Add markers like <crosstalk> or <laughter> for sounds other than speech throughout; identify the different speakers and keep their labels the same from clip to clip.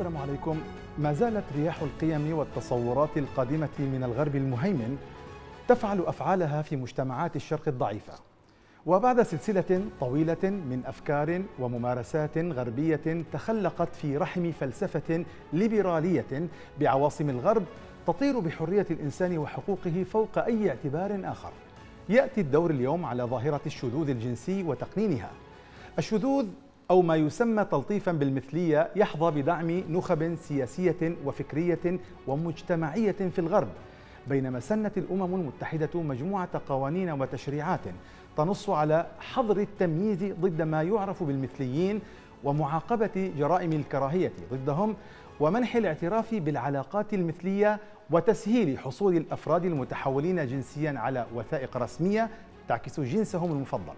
Speaker 1: السلام عليكم ما زالت رياح القيم والتصورات القادمة من الغرب المهيمن تفعل أفعالها في مجتمعات الشرق الضعيفة وبعد سلسلة طويلة من أفكار وممارسات غربية تخلقت في رحم فلسفة ليبرالية بعواصم الغرب تطير بحرية الإنسان وحقوقه فوق أي اعتبار آخر يأتي الدور اليوم على ظاهرة الشذوذ الجنسي وتقنينها الشذوذ أو ما يسمى تلطيفا بالمثلية يحظى بدعم نخب سياسية وفكرية ومجتمعية في الغرب بينما سنت الأمم المتحدة مجموعة قوانين وتشريعات تنص على حظر التمييز ضد ما يعرف بالمثليين ومعاقبة جرائم الكراهية ضدهم ومنح الاعتراف بالعلاقات المثلية وتسهيل حصول الأفراد المتحولين جنسيا على وثائق رسمية تعكس جنسهم المفضل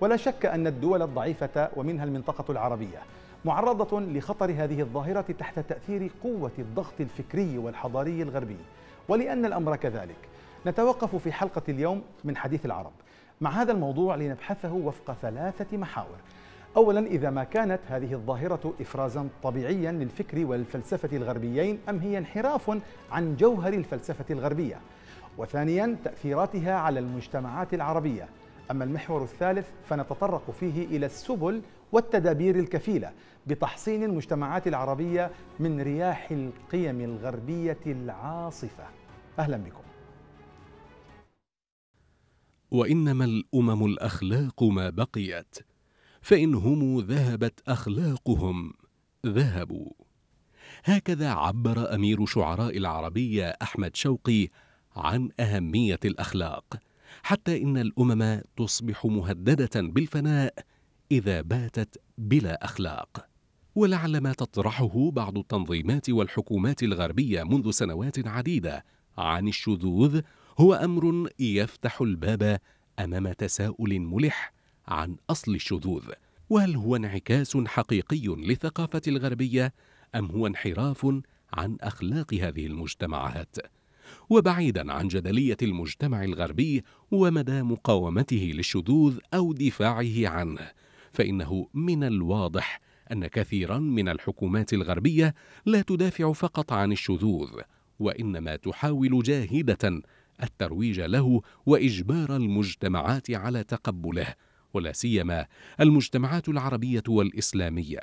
Speaker 1: ولا شك أن الدول الضعيفة ومنها المنطقة العربية معرضة لخطر هذه الظاهرة تحت تأثير قوة الضغط الفكري والحضاري الغربي ولأن الأمر كذلك نتوقف في حلقة اليوم من حديث العرب مع هذا الموضوع لنبحثه وفق ثلاثة محاور أولا إذا ما كانت هذه الظاهرة إفرازا طبيعيا للفكر والفلسفة الغربيين أم هي انحراف عن جوهر الفلسفة الغربية وثانيا تأثيراتها على المجتمعات العربية أما المحور الثالث فنتطرق فيه إلى السبل والتدابير الكفيلة بتحصين المجتمعات العربية من رياح القيم الغربية العاصفة أهلا بكم
Speaker 2: وإنما الأمم الأخلاق ما بقيت فإن هم ذهبت أخلاقهم ذهبوا هكذا عبر أمير شعراء العربية أحمد شوقي عن أهمية الأخلاق حتى إن الأمم تصبح مهددة بالفناء إذا باتت بلا أخلاق ولعل ما تطرحه بعض التنظيمات والحكومات الغربية منذ سنوات عديدة عن الشذوذ هو أمر يفتح الباب أمام تساؤل ملح عن أصل الشذوذ وهل هو انعكاس حقيقي للثقافة الغربية أم هو انحراف عن أخلاق هذه المجتمعات؟ وبعيدا عن جدلية المجتمع الغربي ومدى مقاومته للشذوذ أو دفاعه عنه فإنه من الواضح أن كثيرا من الحكومات الغربية لا تدافع فقط عن الشذوذ وإنما تحاول جاهدة الترويج له وإجبار المجتمعات على تقبله ولا سيما المجتمعات العربية والإسلامية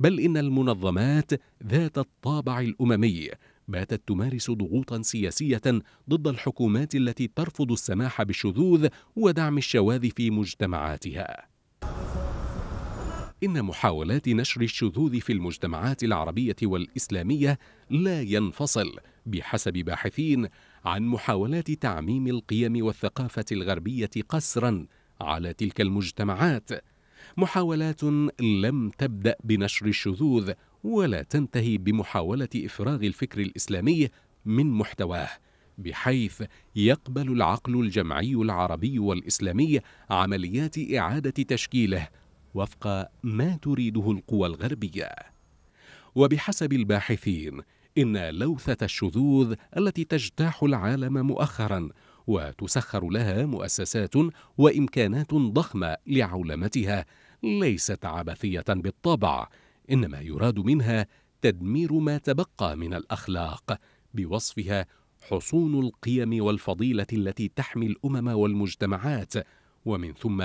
Speaker 2: بل إن المنظمات ذات الطابع الأممي باتت تمارس ضغوطا سياسية ضد الحكومات التي ترفض السماح بالشذوذ ودعم الشواذ في مجتمعاتها. إن محاولات نشر الشذوذ في المجتمعات العربية والإسلامية لا ينفصل بحسب باحثين عن محاولات تعميم القيم والثقافة الغربية قسرا على تلك المجتمعات محاولات لم تبدا بنشر الشذوذ ولا تنتهي بمحاولة إفراغ الفكر الإسلامي من محتواه بحيث يقبل العقل الجمعي العربي والإسلامي عمليات إعادة تشكيله وفق ما تريده القوى الغربية وبحسب الباحثين إن لوثة الشذوذ التي تجتاح العالم مؤخراً وتسخر لها مؤسسات وإمكانات ضخمة لعولمتها ليست عبثية بالطبع إنما يراد منها تدمير ما تبقى من الأخلاق بوصفها حصون القيم والفضيلة التي تحمي الأمم والمجتمعات ومن ثم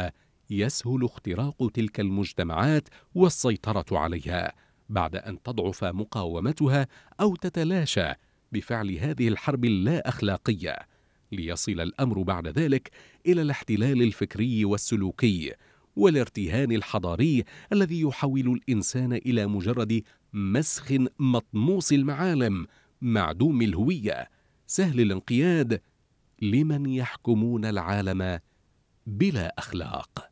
Speaker 2: يسهل اختراق تلك المجتمعات والسيطرة عليها بعد أن تضعف مقاومتها أو تتلاشى بفعل هذه الحرب اللا أخلاقية ليصل الأمر بعد ذلك إلى الاحتلال الفكري والسلوكي والارتهان الحضاري الذي يحول الانسان الى مجرد مسخ مطموس المعالم معدوم الهويه سهل الانقياد لمن يحكمون العالم بلا اخلاق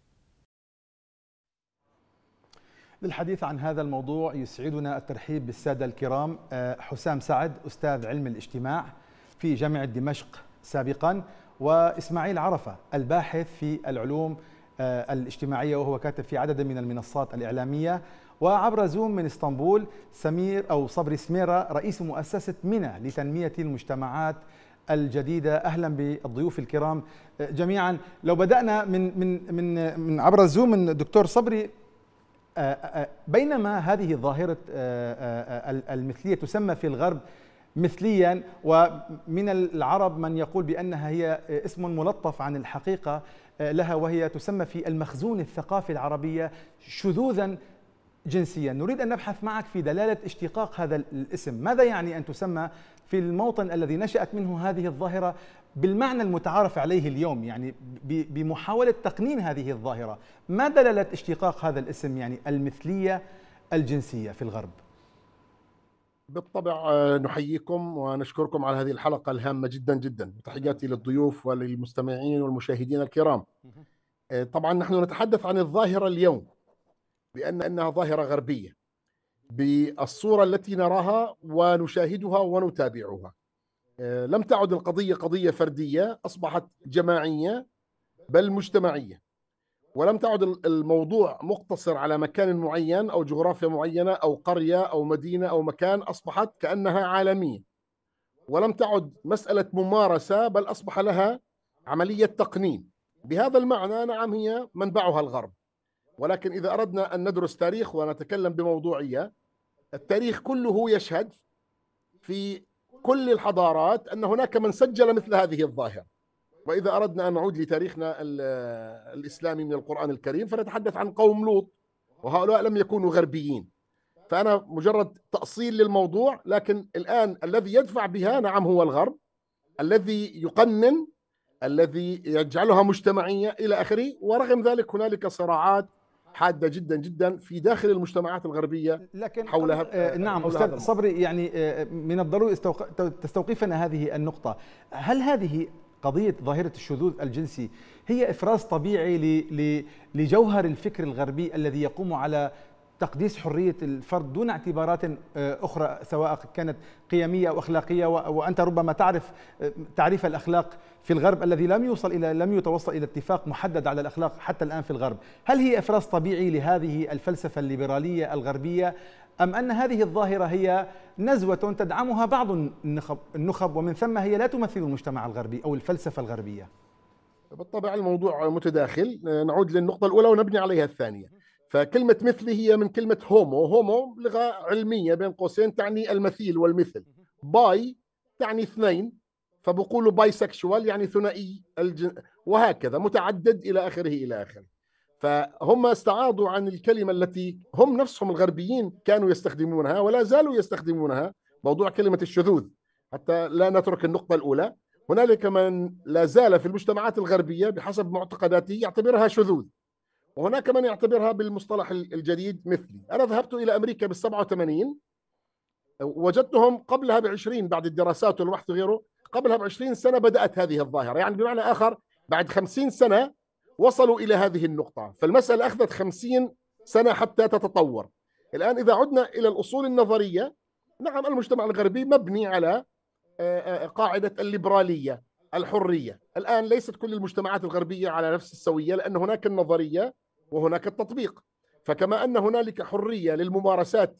Speaker 1: للحديث عن هذا الموضوع يسعدنا الترحيب بالسادة الكرام آه، حسام سعد أستاذ علم الاجتماع في جامعة دمشق سابقا وإسماعيل عرفة الباحث في العلوم آه، الاجتماعية وهو كاتب في عدد من المنصات الإعلامية وعبر زوم من اسطنبول سمير أو صبري سميرة رئيس مؤسسة منى لتنمية المجتمعات الجديدة أهلا بالضيوف الكرام آه، جميعا لو بدأنا من من من من عبر الزوم من الدكتور صبري آه، بينما هذه ظاهرة المثلية تسمى في الغرب مثليا ومن العرب من يقول بأنها هي اسم ملطف عن الحقيقة لها وهي تسمى في المخزون الثقافي العربية شذوذا جنسيا نريد أن نبحث معك في دلالة اشتقاق هذا الاسم ماذا يعني أن تسمى في الموطن الذي نشأت منه هذه الظاهرة بالمعنى المتعارف عليه اليوم يعني بمحاولة تقنين هذه الظاهرة ما دلالة اشتقاق هذا الاسم يعني المثلية الجنسية في الغرب بالطبع آه، نحييكم
Speaker 3: ونشكركم على هذه الحلقة الهامة جدا جدا تحياتي للضيوف وللمستمعين والمشاهدين الكرام آه، طبعا نحن نتحدث عن الظاهرة اليوم بأن أنها ظاهرة غربية بالصورة التي نراها ونشاهدها ونتابعها آه، لم تعد القضية قضية فردية أصبحت جماعية بل مجتمعية ولم تعد الموضوع مقتصر على مكان معين او جغرافيا معينه او قريه او مدينه او مكان اصبحت كانها عالميه ولم تعد مساله ممارسه بل اصبح لها عمليه تقنين بهذا المعنى نعم هي منبعها الغرب ولكن اذا اردنا ان ندرس تاريخ ونتكلم بموضوعيه التاريخ كله يشهد في كل الحضارات ان هناك من سجل مثل هذه الظاهره وإذا أردنا أن نعود لتاريخنا الإسلامي من القرآن الكريم فنتحدث عن قوم لوط وهؤلاء لم يكونوا غربيين فأنا مجرد تأصيل للموضوع لكن الآن الذي يدفع بها نعم هو الغرب الذي يقنن الذي يجعلها مجتمعية إلى آخره ورغم ذلك هنالك صراعات حاده جدا جدا في داخل المجتمعات الغربيه لكن حولها آه نعم حول استاذ
Speaker 1: صبري يعني آه، من الضروري تستوقفنا هذه النقطه هل هذه قضية ظاهرة الشذوذ الجنسي هي إفراز طبيعي لجوهر الفكر الغربي الذي يقوم على تقديس حرية الفرد دون اعتبارات آه، أخرى سواء كانت قيمية أو أخلاقية وأنت ربما تعرف آه، تعريف الأخلاق في الغرب الذي لم يوصل إلى لم يتوصل إلى اتفاق محدد على الأخلاق حتى الآن في الغرب هل هي إفراز طبيعي لهذه الفلسفة الليبرالية الغربية أم أن هذه الظاهرة هي نزوة تدعمها بعض النخب النخب ومن ثم هي لا تمثل المجتمع الغربي أو الفلسفة الغربية
Speaker 3: بالطبع الموضوع متداخل نعود للنقطة الأولى ونبني عليها الثانية فكلمة مثلي هي من كلمة هومو هومو لغة علمية بين قوسين تعني المثيل والمثل باي تعني اثنين فبقولوا باي يعني ثنائي الجن... وهكذا متعدد إلى آخره إلى آخره فهم استعاضوا عن الكلمة التي هم نفسهم الغربيين كانوا يستخدمونها ولا زالوا يستخدمونها موضوع كلمة الشذوذ حتى لا نترك النقطة الأولى هنالك من لا زال في المجتمعات الغربية بحسب معتقداته يعتبرها شذوذ وهناك من يعتبرها بالمصطلح الجديد مثلي أنا ذهبت إلى أمريكا بال87 وجدتهم قبلها بعشرين 20 بعد الدراسات والبحث وغيره قبلها بعشرين 20 سنة بدأت هذه الظاهرة يعني بمعنى آخر بعد 50 سنة وصلوا إلى هذه النقطة فالمسألة أخذت خمسين سنة حتى تتطور الآن إذا عدنا إلى الأصول النظرية نعم المجتمع الغربي مبني على آه، آه، قاعدة الليبرالية الحرية الآن ليست كل المجتمعات الغربية على نفس السوية لأن هناك النظرية وهناك التطبيق فكما أن هنالك حرية للممارسات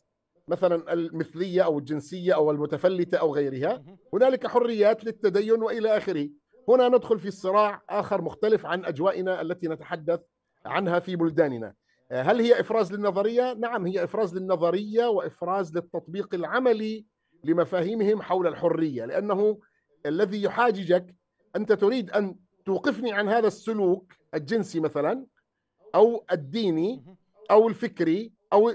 Speaker 3: مثلا المثلية أو الجنسية أو المتفلتة أو غيرها هنالك حريات للتدين وإلى آخره هنا ندخل في صراع آخر مختلف عن أجوائنا التي نتحدث عنها في بلداننا آه، هل هي إفراز للنظرية؟ نعم هي إفراز للنظرية وإفراز للتطبيق العملي لمفاهيمهم حول الحرية لأنه الذي يحاججك أنت تريد أن توقفني عن هذا السلوك الجنسي مثلا أو الديني أو الفكري أو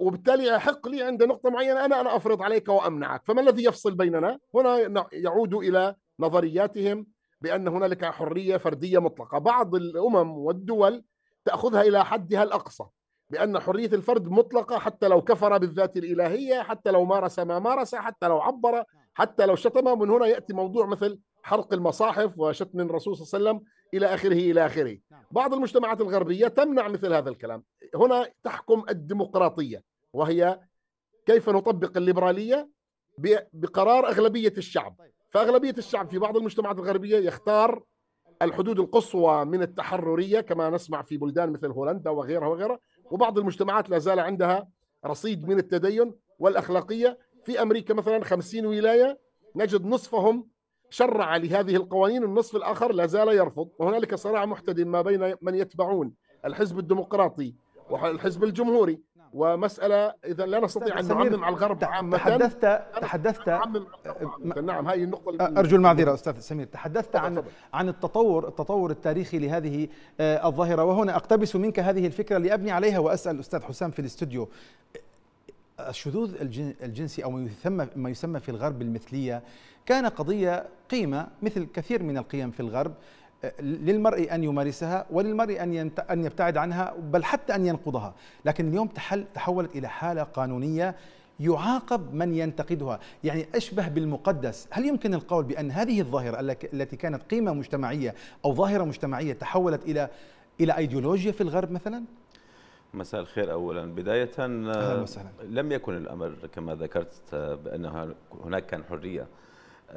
Speaker 3: وبالتالي يحق لي عند نقطة معينة أنا أنا أفرض عليك وأمنعك فما الذي يفصل بيننا؟ هنا يعود إلى نظرياتهم بان هنالك حريه فرديه مطلقه، بعض الامم والدول تاخذها الى حدها الاقصى بان حريه الفرد مطلقه حتى لو كفر بالذات الالهيه، حتى لو مارس ما مارس، حتى لو عبر، حتى لو شتم، من هنا ياتي موضوع مثل حرق المصاحف وشتم الرسول صلى الله عليه وسلم الى اخره الى اخره. بعض المجتمعات الغربيه تمنع مثل هذا الكلام، هنا تحكم الديمقراطيه وهي كيف نطبق الليبراليه بقرار اغلبيه الشعب فأغلبية الشعب في بعض المجتمعات الغربية يختار الحدود القصوى من التحررية كما نسمع في بلدان مثل هولندا وغيرها وغيرها وبعض المجتمعات لا زال عندها رصيد من التدين والأخلاقية في أمريكا مثلا 50 ولاية نجد نصفهم شرع لهذه القوانين والنصف الآخر لا زال يرفض وهنالك صراع محتدم ما بين من يتبعون الحزب الديمقراطي والحزب الجمهوري
Speaker 1: ومساله اذا لا نستطيع ان نعمم على الغرب عامه تحدثت تحدثت أه، نعم هاي النقطه أه، ارجو المعذره استاذ سمير تحدثت عن عن التطور التطور التاريخي لهذه أه، الظاهره وهنا اقتبس منك هذه الفكره لابني عليها واسال استاذ حسام في الاستوديو الشذوذ الجنسي او ما يسمى ما يسمى في الغرب المثليه كان قضيه قيمه مثل كثير من القيم في الغرب للمرء أن يمارسها وللمرء أن أن يبتعد عنها بل حتى أن ينقضها لكن اليوم تحل تحولت إلى حالة قانونية يعاقب من ينتقدها يعني أشبه بالمقدس هل يمكن القول بأن هذه الظاهرة التي كانت قيمة مجتمعية أو ظاهرة مجتمعية تحولت إلى إلى أيديولوجيا في الغرب مثلا؟
Speaker 4: مساء الخير اولا بدايه أهلا وسهلا. لم يكن الامر كما ذكرت بان هناك كان حريه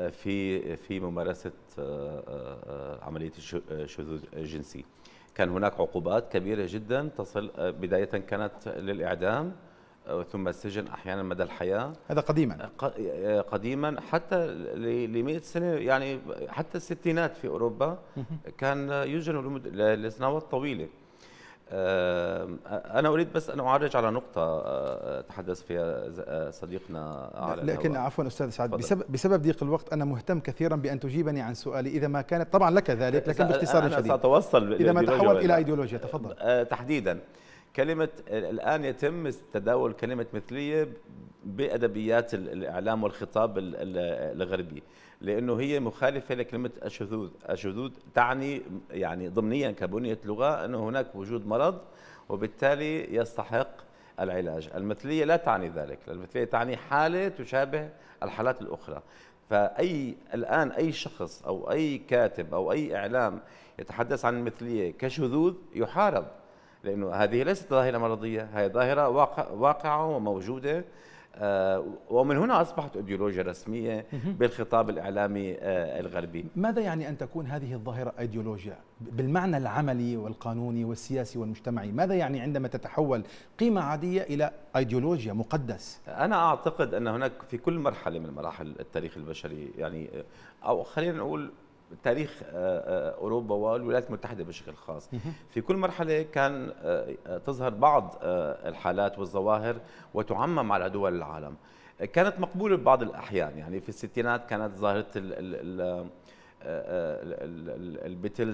Speaker 4: في في ممارسه آه، آه، عمليه الشذوذ الجنسي. كان هناك عقوبات كبيره جدا تصل آه، بدايه كانت للاعدام ثم السجن احيانا مدى الحياه هذا قديما قديما حتى ل 100 سنه يعني حتى الستينات في اوروبا كان يسجن لسنوات طويله أنا أريد بس أن أعرج على نقطة آه، آه، تحدث فيها آه، صديقنا على لكن عفوا
Speaker 1: أستاذ سعد بسبب, بسبب ضيق الوقت أنا مهتم كثيرا بأن تجيبني عن سؤالي إذا ما كانت طبعا لك ذلك لكن باختصار شديد سأتوصل إذا ما تحول إلى أيديولوجيا تفضل
Speaker 4: تحديدا كلمة الآن يتم تداول كلمة مثلية بأدبيات الإعلام والخطاب الغربي لانه هي مخالفه لكلمه الشذوذ، الشذوذ تعني يعني ضمنيا كبنيه لغه انه هناك وجود مرض وبالتالي يستحق العلاج، المثليه لا تعني ذلك، المثليه تعني حاله تشابه الحالات الاخرى، فاي الان اي شخص او اي كاتب او اي اعلام يتحدث عن المثليه كشذوذ يحارب لانه هذه ليست ظاهره مرضيه، هي ظاهره واقعه وموجوده آه، ومن هنا أصبحت أيديولوجيا رسمية بالخطاب الإعلامي آه، الغربي
Speaker 1: ماذا يعني أن تكون هذه الظاهرة أيديولوجيا بالمعنى العملي والقانوني والسياسي والمجتمعي ماذا يعني عندما تتحول قيمة عادية إلى أيديولوجيا مقدس
Speaker 4: أنا أعتقد أن هناك في كل مرحلة من مراحل التاريخ البشري يعني آه، أو خلينا نقول تاريخ آه، آه، اوروبا والولايات المتحده بشكل خاص في كل مرحله كان آه، تظهر بعض الحالات والظواهر وتعمم على دول العالم كانت مقبوله ببعض الاحيان يعني في الستينات كانت ظاهره ال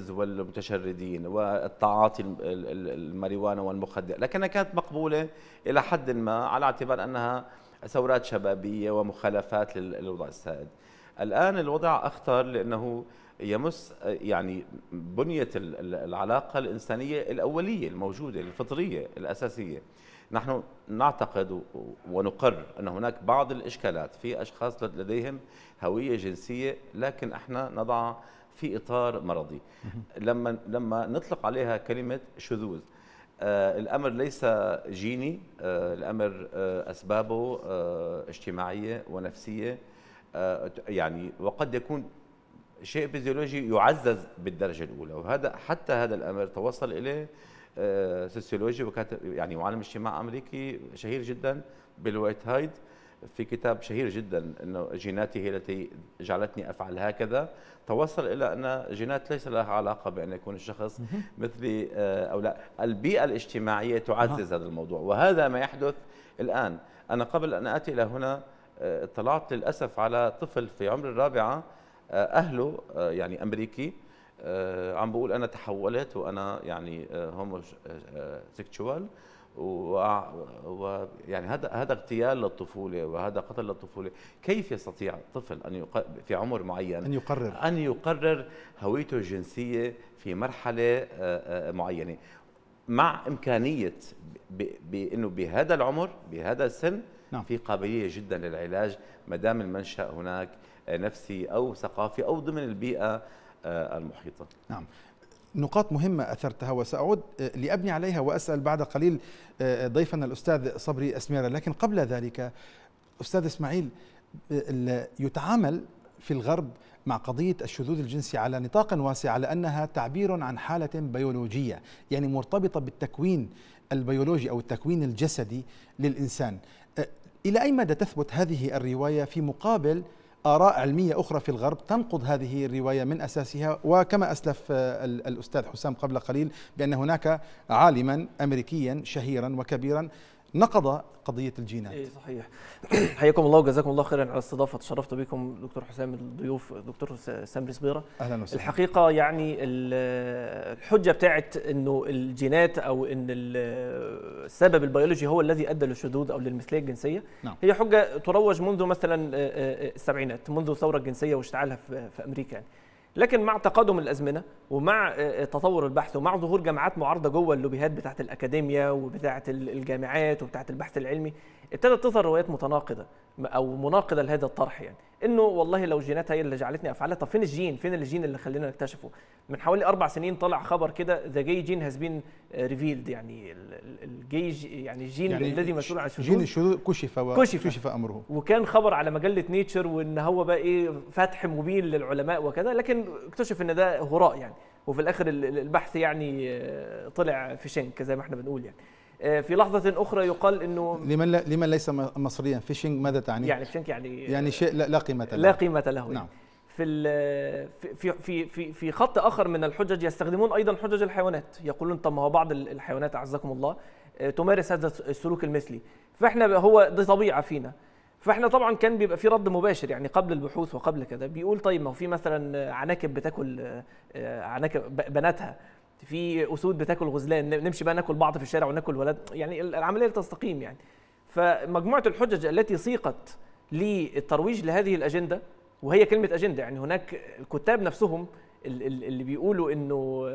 Speaker 4: والمتشردين والتعاطي الماريجوانا والمخدر لكنها كانت مقبوله الى حد ما على اعتبار انها ثورات شبابيه ومخالفات للوضع السائد الان الوضع اخطر لانه يمس يعني بنية العلاقة الإنسانية الأولية الموجودة الفطرية الأساسية نحن نعتقد ونقر أن هناك بعض الإشكالات في أشخاص لديهم هوية جنسية لكن احنا نضعها في إطار مرضي لما لما نطلق عليها كلمة شذوذ آه، الأمر ليس جيني آه، الأمر آه، أسبابه اجتماعية ونفسية يعني وقد يكون شيء فيزيولوجي يعزز بالدرجه الاولى وهذا حتى هذا الامر توصل اليه آه، سوسيولوجي وكاتب يعني وعالم اجتماع امريكي شهير جدا بالوايت هايد في كتاب شهير جدا انه جيناتي هي التي جعلتني افعل هكذا توصل الى ان جينات ليس لها علاقه بان يكون الشخص مثلي آه، او لا البيئه الاجتماعيه تعزز هذا الموضوع وهذا ما يحدث الان انا قبل ان اتي الى هنا آه، اطلعت للاسف على طفل في عمر الرابعه آه، اهله آه، يعني امريكي آه، عم بقول انا تحولت وانا يعني هوموسيكشوال ويعني هذا هذا اغتيال للطفوله وهذا قتل للطفوله، كيف يستطيع طفل ان في عمر معين ان يقرر ان يقرر هويته الجنسيه في مرحله معينه مع امكانيه بانه بهذا العمر بهذا السن نعم. في قابليه جدا للعلاج ما دام المنشا هناك نفسي أو ثقافي أو ضمن البيئة آه، المحيطة نعم
Speaker 1: نقاط مهمة أثرتها وسأعود آه، لأبني عليها وأسأل بعد قليل آه، ضيفنا الأستاذ صبري أسميرة لكن قبل ذلك أستاذ إسماعيل يتعامل في الغرب مع قضية الشذوذ الجنسي على نطاق واسع على أنها تعبير عن حالة بيولوجية يعني مرتبطة بالتكوين البيولوجي أو التكوين الجسدي للإنسان إلى أي مدى تثبت هذه الرواية في مقابل آراء علمية أخرى في الغرب تنقض هذه الرواية من أساسها وكما أسلف آه، الأستاذ حسام قبل قليل بأن هناك عالما أمريكيا شهيرا وكبيرا
Speaker 5: نقض قضيه الجينات. إيه صحيح. <clears throat> حياكم الله وجزاكم الله خيرا على الاستضافه، تشرفت بكم دكتور حسام الضيوف دكتور سامري صبيره. اهلا وسهلا. الحقيقه يعني الحجه بتاعت انه الجينات او ان السبب البيولوجي هو الذي ادى للشذوذ او للمثليه الجنسيه نعم. هي حجه تروج منذ مثلا آه، آه، آه، السبعينات منذ الثوره الجنسيه واشتعالها في امريكا يعني. لكن مع تقادم الازمنه ومع آه، آه، تطور البحث ومع ظهور جامعات معارضه جوه اللوبيهات بتاعه الاكاديميه وبتاعه الجامعات وبتاعه البحث العلمي ابتدت تظهر روايات متناقضه او مناقضه لهذا الطرح يعني انه والله لو الجينات هي اللي جعلتني افعلها طب فين الجين فين الجين اللي خلينا نكتشفه من حوالي اربع سنين طلع خبر كده ذا جي جين هاز بين ريفيلد يعني الجي يعني الجين يعني الذي مسؤول عن الشذوذ جين
Speaker 1: الشذوذ كشف كشف كشف امره
Speaker 5: وكان خبر على مجله نيتشر وان هو بقى ايه فتح مبين للعلماء وكذا لكن اكتشف ان ده هراء يعني وفي الاخر البحث يعني آه، طلع في شنك زي ما احنا بنقول يعني آه، في لحظة أخرى يقال أنه
Speaker 1: لمن, لمن ليس مصريا فيشنج ماذا تعني؟ يعني فيشنج
Speaker 5: يعني يعني
Speaker 1: شيء لا قيمة له لا قيمة
Speaker 5: له نعم في في في في في خط اخر من الحجج يستخدمون ايضا حجج الحيوانات يقولون طب ما هو بعض الحيوانات اعزكم الله آه، تمارس هذا السلوك المثلي فاحنا هو دي طبيعه فينا فاحنا طبعا كان بيبقى في رد مباشر يعني قبل البحوث وقبل كذا بيقول طيب ما هو في مثلا عناكب بتاكل آه، عناكب بناتها في اسود بتاكل غزلان نمشي بقى ناكل بعض في الشارع وناكل ولاد يعني العمليه تستقيم يعني فمجموعه الحجج التي صيقت للترويج لهذه الاجنده وهي كلمه اجنده يعني هناك الكتاب نفسهم اللي بيقولوا انه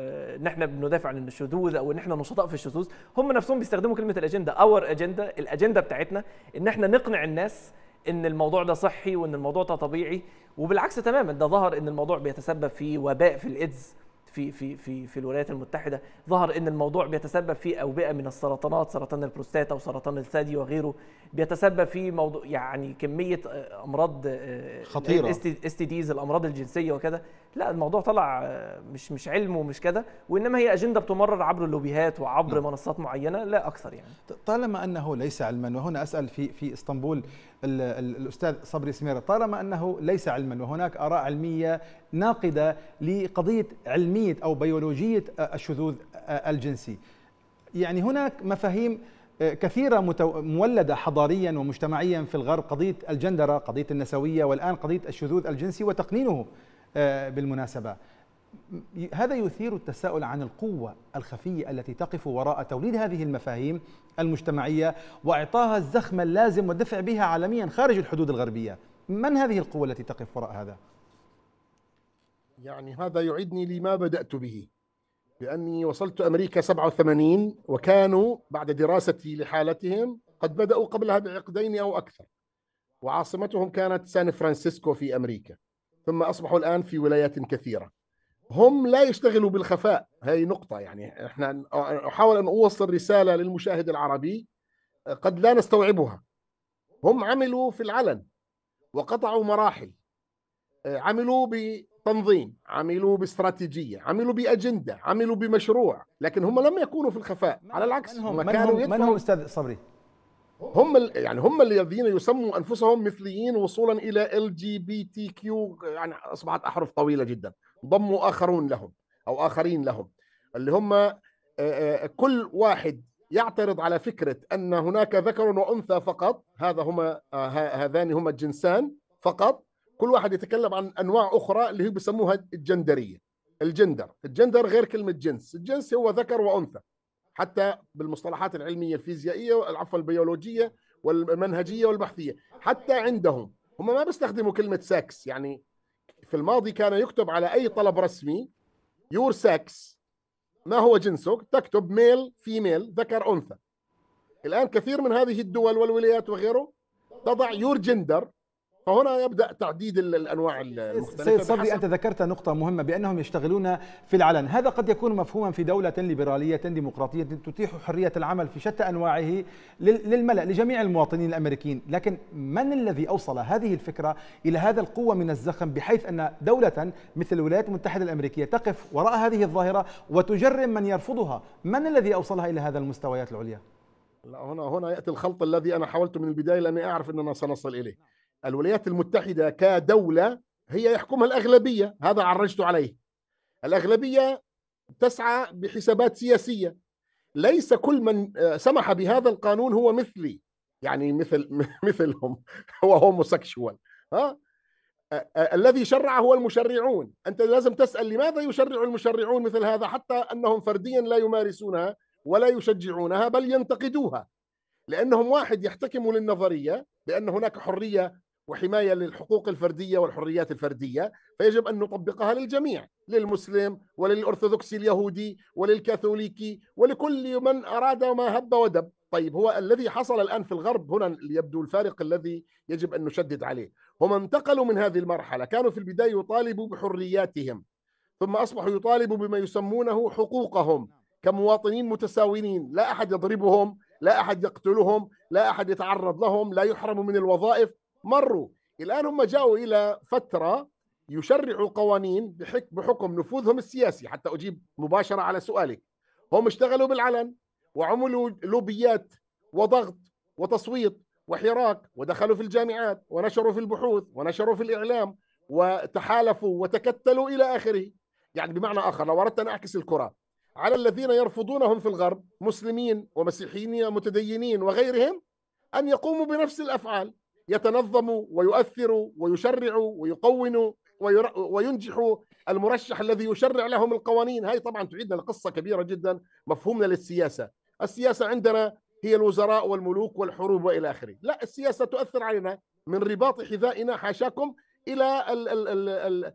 Speaker 5: نحن بندافع عن الشذوذ او ان احنا نشطاء في الشذوذ هم نفسهم بيستخدموا كلمه الاجنده اور اجنده الاجنده بتاعتنا ان احنا نقنع الناس ان الموضوع ده صحي وان الموضوع ده طبيعي وبالعكس تماما ده ظهر ان الموضوع بيتسبب في وباء في الايدز في في في في الولايات المتحده ظهر ان الموضوع بيتسبب في اوبئه من السرطانات سرطان البروستاتا وسرطان الثدي وغيره بيتسبب في موضوع يعني كميه آه، امراض آه، خطيره اس تي ديز الامراض الجنسيه وكده لا الموضوع طلع آه، مش مش علم ومش كده وانما هي اجنده بتمرر عبر اللوبيهات وعبر نعم. منصات معينه لا اكثر يعني طالما انه
Speaker 1: ليس علما وهنا اسال في في اسطنبول الاستاذ صبري سميره طالما انه ليس علما وهناك اراء علميه ناقده لقضيه علميه او بيولوجيه الشذوذ الجنسي يعني هناك مفاهيم كثيرة مولدة حضاريا ومجتمعيا في الغرب قضية الجندرة قضية النسوية والآن قضية الشذوذ الجنسي وتقنينه آه، بالمناسبة هذا يثير التساؤل عن القوة الخفية التي تقف وراء توليد هذه المفاهيم المجتمعية وإعطاها الزخم اللازم والدفع بها عالميا خارج الحدود الغربية من هذه القوة التي تقف وراء هذا؟
Speaker 3: يعني هذا يعيدني لما بدأت به بأني وصلت أمريكا 87 وكانوا بعد دراستي لحالتهم قد بدأوا قبلها بعقدين أو أكثر وعاصمتهم كانت سان فرانسيسكو في أمريكا ثم أصبحوا الآن في ولايات كثيرة هم لا يشتغلوا بالخفاء هذه نقطة يعني احنا أحاول أن أوصل رسالة للمشاهد العربي قد لا نستوعبها هم عملوا في العلن وقطعوا مراحل عملوا تنظيم عملوا باستراتيجيه عملوا باجنده عملوا بمشروع لكن هم لم يكونوا في الخفاء على العكس من هم, هم كانوا من هم
Speaker 1: استاذ صبري
Speaker 3: هم يعني هم الذين يسموا انفسهم مثليين وصولا الى ال جي بي تي كيو يعني اصبحت احرف طويله جدا ضموا اخرون لهم او اخرين لهم اللي هم كل واحد يعترض على فكره ان هناك ذكر وانثى فقط هذا هما آه، هذان هما الجنسان فقط كل واحد يتكلم عن انواع اخرى اللي هي بيسموها الجندريه الجندر الجندر غير كلمه جنس الجنس هو ذكر وانثى حتى بالمصطلحات العلميه الفيزيائيه عفوا البيولوجيه والمنهجيه والبحثيه حتى عندهم هم ما بيستخدموا كلمه سكس يعني في الماضي كان يكتب على اي طلب رسمي يور سكس ما هو جنسك تكتب ميل فيميل ذكر انثى الان كثير من هذه الدول والولايات وغيره تضع يور جندر فهنا يبدا تعديد الانواع إيه، المختلفه سيد صبري انت
Speaker 1: ذكرت نقطه مهمه بانهم يشتغلون في العلن هذا قد يكون مفهوما في دوله ليبراليه ديمقراطيه تتيح حريه العمل في شتى انواعه للملا لجميع المواطنين الامريكيين لكن من الذي اوصل هذه الفكره الى هذا القوه من الزخم بحيث ان دوله مثل الولايات المتحده الامريكيه تقف وراء هذه الظاهره وتجرم من يرفضها من الذي اوصلها الى هذا المستويات العليا لا هنا
Speaker 3: هنا ياتي الخلط الذي انا حاولت من البدايه لاني اعرف اننا سنصل اليه الولايات المتحدة كدولة هي يحكمها الأغلبية هذا عرجت عليه الأغلبية تسعى بحسابات سياسية ليس كل من آه، سمح بهذا القانون هو مثلي يعني مثل <laughs> مثلهم هو هوموسكشوال ها آه، آه، الذي شرع هو المشرعون انت لازم تسال لماذا يشرع المشرعون مثل هذا حتى انهم فرديا لا يمارسونها ولا يشجعونها بل ينتقدوها لانهم واحد يحتكموا للنظريه بان هناك حريه وحماية للحقوق الفردية والحريات الفردية فيجب أن نطبقها للجميع للمسلم وللأرثوذكسي اليهودي وللكاثوليكي ولكل من أراد ما هب ودب طيب هو الذي حصل الآن في الغرب هنا يبدو الفارق الذي يجب أن نشدد عليه هم انتقلوا من هذه المرحلة كانوا في البداية يطالبوا بحرياتهم ثم أصبحوا يطالبوا بما يسمونه حقوقهم كمواطنين متساويين لا أحد يضربهم لا أحد يقتلهم لا أحد يتعرض لهم لا يحرم من الوظائف مروا الآن هم جاءوا إلى فترة يشرعوا قوانين بحكم نفوذهم السياسي حتى أجيب مباشرة على سؤالك هم اشتغلوا بالعلن وعملوا لوبيات وضغط وتصويت وحراك ودخلوا في الجامعات ونشروا في البحوث ونشروا في الإعلام وتحالفوا وتكتلوا إلى آخره يعني بمعنى آخر لو أردت أن أعكس الكرة على الذين يرفضونهم في الغرب مسلمين ومسيحيين متدينين وغيرهم أن يقوموا بنفس الأفعال يتنظم ويؤثر ويشرع ويقون وينجح المرشح الذي يشرع لهم القوانين هذه طبعا تعيدنا لقصة كبيرة جدا مفهومنا للسياسة السياسة عندنا هي الوزراء والملوك والحروب وإلى آخره لا السياسة تؤثر علينا من رباط حذائنا حاشاكم إلى ال ال ال ال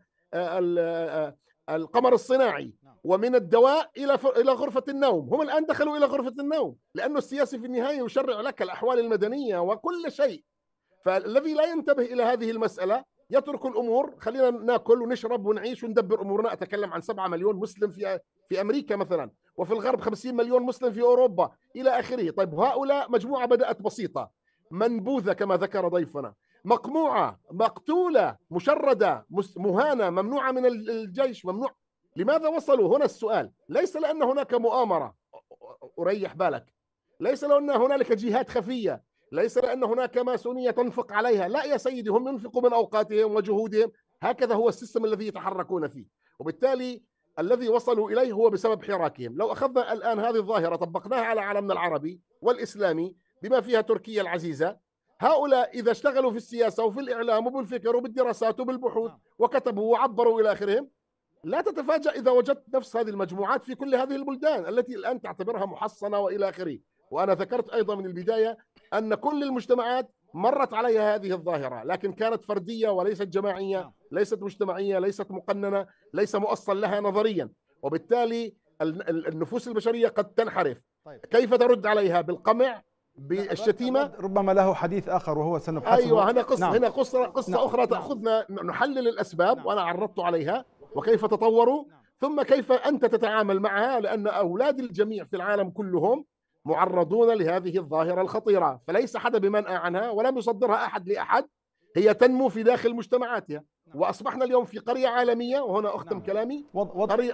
Speaker 3: ال القمر الصناعي نعم. ومن الدواء الى الى غرفه النوم، هم الان دخلوا الى غرفه النوم، لانه السياسي في النهايه يشرع لك الاحوال المدنيه وكل شيء، فالذي لا ينتبه الى هذه المساله يترك الامور خلينا ناكل ونشرب ونعيش وندبر امورنا اتكلم عن 7 مليون مسلم في في امريكا مثلا وفي الغرب 50 مليون مسلم في اوروبا الى اخره طيب هؤلاء مجموعه بدات بسيطه منبوذه كما ذكر ضيفنا مقموعه مقتوله مشرده مهانه ممنوعه من الجيش ممنوع لماذا وصلوا هنا السؤال ليس لان هناك مؤامره اريح بالك ليس لان هنالك جهات خفيه ليس لأن هناك ماسونية تنفق عليها لا يا سيدي هم ينفقوا من أوقاتهم وجهودهم هكذا هو السيستم الذي يتحركون فيه وبالتالي الذي وصلوا إليه هو بسبب حراكهم لو أخذنا الآن هذه الظاهرة طبقناها على عالمنا العربي والإسلامي بما فيها تركيا العزيزة هؤلاء إذا اشتغلوا في السياسة وفي الإعلام وبالفكر وبالدراسات وبالبحوث نعم. وكتبوا وعبروا إلى آخرهم لا تتفاجأ إذا وجدت نفس هذه المجموعات في كل هذه البلدان التي الآن تعتبرها محصنة وإلى آخره وأنا ذكرت أيضا من البداية ان كل المجتمعات مرت عليها هذه الظاهره لكن كانت فرديه وليست جماعيه نعم. ليست مجتمعيه ليست مقننه ليس مؤصل لها نظريا وبالتالي النفوس البشريه قد تنحرف طيب. كيف ترد عليها بالقمع بالشتيمه
Speaker 1: ربما له حديث اخر وهو سنبحث ايوه هنا قصه نعم. هنا قصه قصه نعم. اخرى نعم. تاخذنا
Speaker 3: نحلل الاسباب نعم. وانا عرضت عليها وكيف تطوروا نعم. ثم كيف انت تتعامل معها لان اولاد الجميع في العالم كلهم معرضون لهذه الظاهرة الخطيرة فليس حدا بمنأى عنها ولم يصدرها أحد لأحد هي تنمو في داخل مجتمعاتها نعم. واصبحنا اليوم في قريه عالميه وهنا اختم نعم. كلامي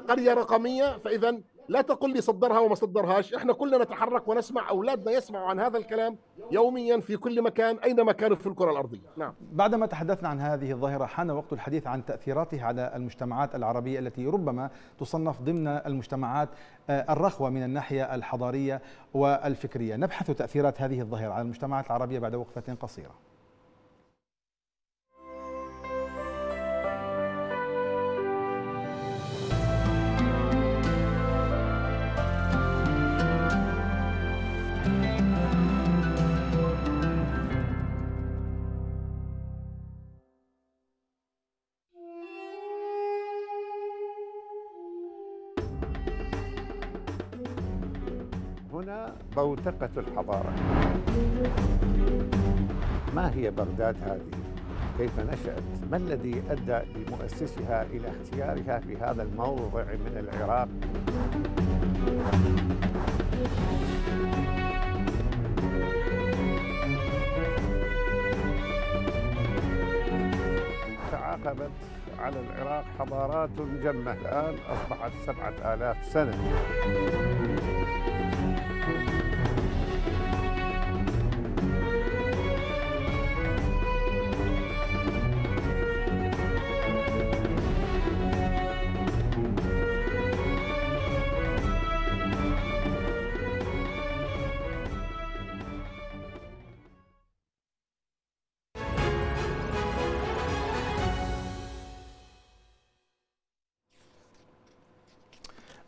Speaker 3: قرية رقميه فاذا لا تقل لي صدرها وما صدرهاش احنا كلنا نتحرك ونسمع اولادنا يسمعوا عن هذا الكلام يوميا في كل مكان اينما كانوا في الكره الارضيه نعم
Speaker 1: بعدما تحدثنا عن هذه الظاهره حان وقت الحديث عن تاثيراتها على المجتمعات العربيه التي ربما تصنف ضمن المجتمعات آه، الرخوه من الناحيه الحضاريه والفكريه نبحث تاثيرات هذه الظاهره على المجتمعات العربيه بعد وقفه قصيره
Speaker 4: قوتقة الحضارة ما هي بغداد هذه؟ كيف نشأت؟ ما الذي
Speaker 1: أدى لمؤسسها إلى اختيارها في هذا الموضع من العراق؟
Speaker 2: تعاقبت
Speaker 3: على العراق حضارات جمة الآن أصبحت سبعة آلاف سنة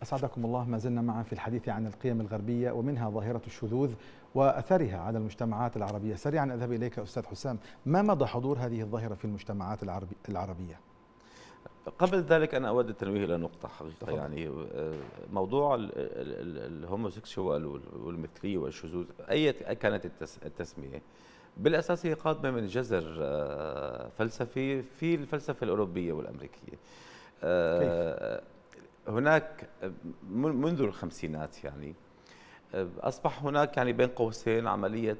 Speaker 1: أسعدكم الله ما زلنا معا في الحديث عن القيم الغربية ومنها ظاهرة الشذوذ وأثرها على المجتمعات العربية سريعا أذهب إليك أستاذ حسام ما مدى حضور هذه الظاهرة في المجتمعات العربية؟
Speaker 4: قبل ذلك أنا أود التنويه إلى نقطة حقيقة طبعا. يعني آه، موضوع الهوموسيكشوال والمثلية والشذوذ أي كانت التسمية بالأساس هي قادمة من جذر آه، فلسفي في الفلسفة الأوروبية والأمريكية آه، كيف؟ هناك منذ الخمسينات يعني أصبح هناك يعني بين قوسين عملية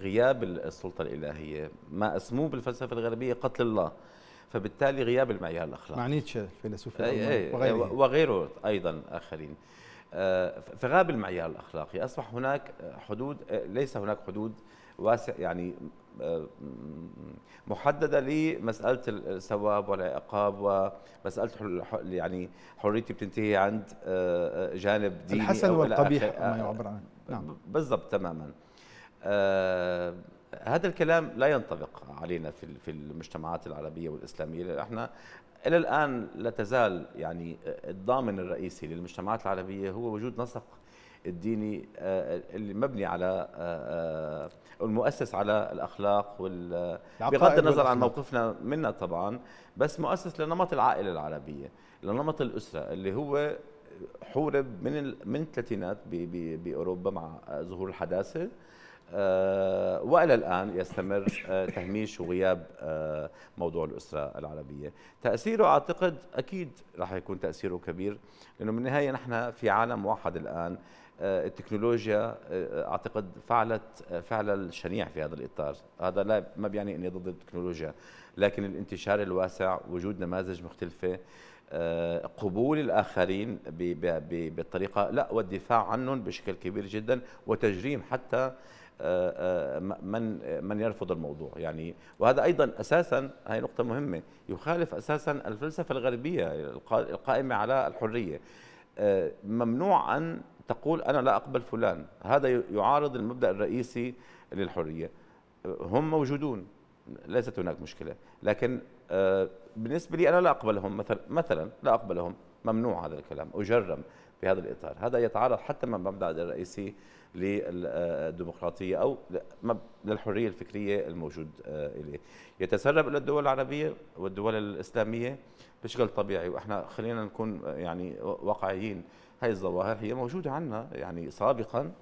Speaker 4: غياب السلطة الإلهية ما أسموه بالفلسفة الغربية قتل الله فبالتالي غياب المعيار الأخلاقي مع
Speaker 1: نيتشه الفيلسوف وغيره.
Speaker 4: وغيره أيضا آخرين آه، فغاب المعيار الأخلاقي أصبح هناك حدود ليس هناك حدود واسع يعني آه، محدده لمساله الثواب والعقاب ومساله يعني حريتي بتنتهي عند آه، آه، جانب ديني الحسن والقبيح ما يعبر عنه نعم بالضبط تماما هذا الكلام لا ينطبق علينا في في المجتمعات العربيه والاسلاميه لأن احنا الى الان لا تزال يعني الضامن الرئيسي للمجتمعات العربيه هو وجود نسق الديني آه، اللي مبني على آه، آه، المؤسس على الاخلاق وال بغض النظر عن موقفنا منها طبعا بس مؤسس لنمط العائله العربيه لنمط الاسره اللي هو حورب من من الثلاثينات باوروبا مع ظهور الحداثه والى الان يستمر تهميش وغياب موضوع الاسره العربيه، تاثيره اعتقد اكيد راح يكون تاثيره كبير لانه بالنهايه نحن في عالم واحد الان آه، التكنولوجيا آه، آه، اعتقد فعلت فعل شنيع في هذا الاطار هذا لا ما بيعني اني ضد التكنولوجيا لكن الانتشار الواسع وجود نماذج مختلفه قبول الاخرين بالطريقه لا والدفاع عنهم بشكل كبير جدا وتجريم حتى من من يرفض الموضوع يعني وهذا ايضا اساسا هي نقطه مهمه يخالف اساسا الفلسفه الغربيه القائمه على الحريه ممنوع ان تقول أنا لا أقبل فلان هذا يعارض المبدأ الرئيسي للحرية هم موجودون ليست هناك مشكلة لكن آه، بالنسبة لي أنا لا أقبلهم مثلا مثلا لا أقبلهم ممنوع هذا الكلام أجرم في هذا الإطار هذا يتعارض حتى مع المبدأ الرئيسي للديمقراطية أو للحرية الفكرية الموجود آه، إليه يتسرب إلى الدول العربية والدول الإسلامية بشكل طبيعي وإحنا خلينا نكون آه، يعني واقعيين هاي الظواهر هي موجودة عنا يعني سابقا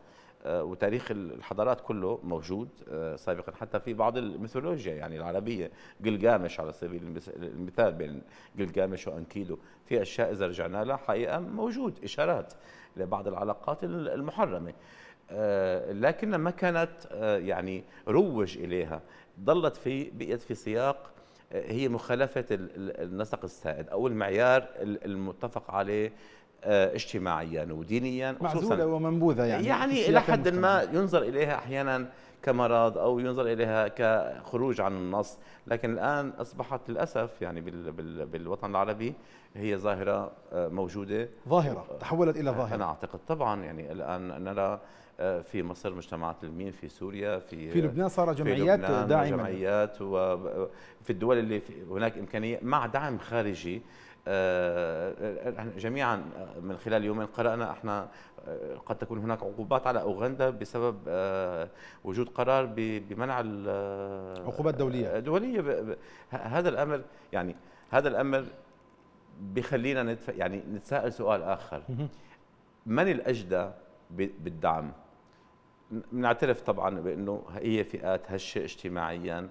Speaker 4: آه، وتاريخ الحضارات كله موجود آه، سابقا حتى في بعض الميثولوجيا يعني العربيه جلجامش على سبيل المثال بين جلجامش وانكيدو في اشياء اذا رجعنا لها حقيقه موجود اشارات لبعض العلاقات المحرمه آه، لكن ما كانت يعني روج اليها ظلت في بقيت في سياق هي مخالفه النسق السائد او المعيار المتفق عليه آه، اجتماعيا ودينيا معزولة
Speaker 1: ومنبوذة يعني يعني إلى حد
Speaker 4: ما ينظر إليها أحيانا كمرض أو ينظر إليها كخروج عن النص لكن الآن أصبحت للأسف يعني بال بال بالوطن العربي هي ظاهرة آه، موجودة ظاهرة آه، تحولت إلى ظاهرة أنا أعتقد طبعا يعني الآن نرى في مصر مجتمعات المين في سوريا في في لبنان صار جمعيات داعمة جمعيات وفي الدول اللي هناك إمكانية مع دعم خارجي آه، آه، جميعا آه، من خلال يومين قرأنا احنا قد تكون هناك عقوبات على أوغندا بسبب وجود قرار بمنع عقوبات دولية دولية هذا الأمر يعني هذا الأمر بخلينا نتف... يعني نتساءل سؤال آخر من الأجدى بالدعم بنعترف طبعا بانه هي فئات هشه اجتماعيا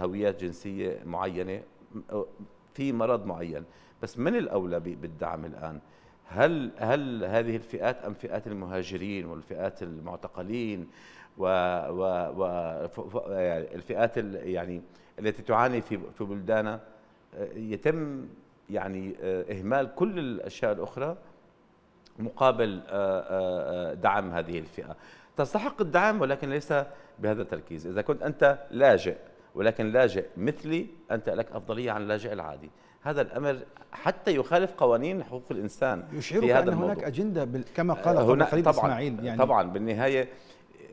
Speaker 4: هويات جنسيه معينه في مرض معين بس من الأولى بالدعم الآن هل هل هذه الفئات أم فئات المهاجرين والفئات المعتقلين و, و, و يعني الفئات يعني التي تعاني في في بلدانا يتم يعني آه، إهمال كل الأشياء الأخرى مقابل آه، آه، دعم هذه الفئة تستحق الدعم ولكن ليس بهذا التركيز إذا كنت أنت لاجئ ولكن لاجئ مثلي أنت لك أفضلية عن اللاجئ العادي هذا الأمر حتى يخالف قوانين حقوق الإنسان يشعرك في هذا أن الموضوع. هناك
Speaker 1: أجندة كما قال آه، هنا خليل طبعا إسماعيل يعني طبعا
Speaker 4: بالنهاية